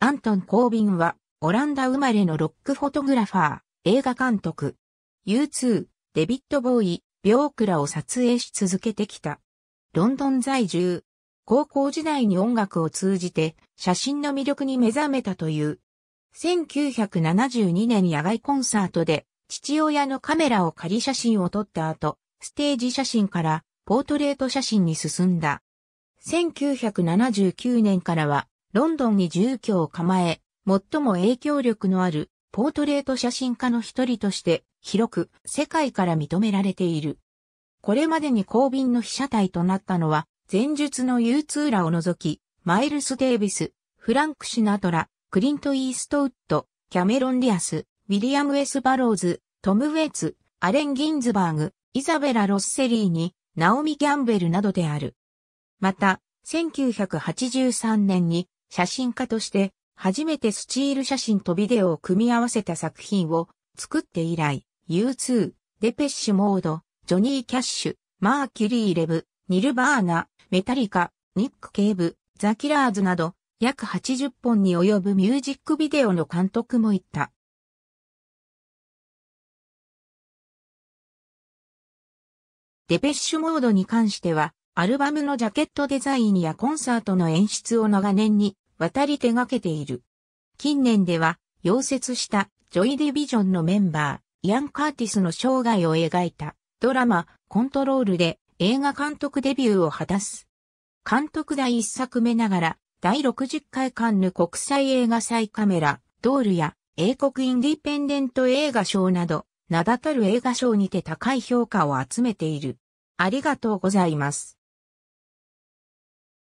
アントン・コービンは、オランダ生まれのロックフォトグラファー、映画監督。U2、デビット・ボーイ、ビョークラを撮影し続けてきた。ロンドン在住。高校時代に音楽を通じて、写真の魅力に目覚めたという。1972年野外コンサートで、父親のカメラを仮写真を撮った後、ステージ写真からポートレート写真に進んだ。1979年からはロンドンに住居を構え、最も影響力のあるポートレート写真家の一人として広く世界から認められている。これまでに後便の被写体となったのは、前述の U2 らを除き、マイルス・デービス、フランク・シナトラ、クリント・イーストウッド、キャメロン・ディアス、ウィリアム・エス・バローズ、トム・ウェイツ、アレン・ギンズバーグ、イザベラ・ロッセリーに、ナオミ・ギャンベルなどである。また、1983年に写真家として初めてスチール写真とビデオを組み合わせた作品を作って以来、U2、デペッシュモード、ジョニー・キャッシュ、マーキュリー・レブ、ニルバーナ、メタリカ、ニック・ケーブ、ザ・キラーズなど、約80本に及ぶミュージックビデオの監督もいった。デペッシュモードに関しては、アルバムのジャケットデザインやコンサートの演出を長年に渡り手がけている。近年では、溶接したジョイディビジョンのメンバー、イアン・カーティスの生涯を描いたドラマ、コントロールで映画監督デビューを果たす。監督第1作目ながら、第60回カンヌ国際映画祭カメラ、ドールや英国インディペンデント映画賞など、名だたる映画賞にて高い評価を集めている。ありがとうございます。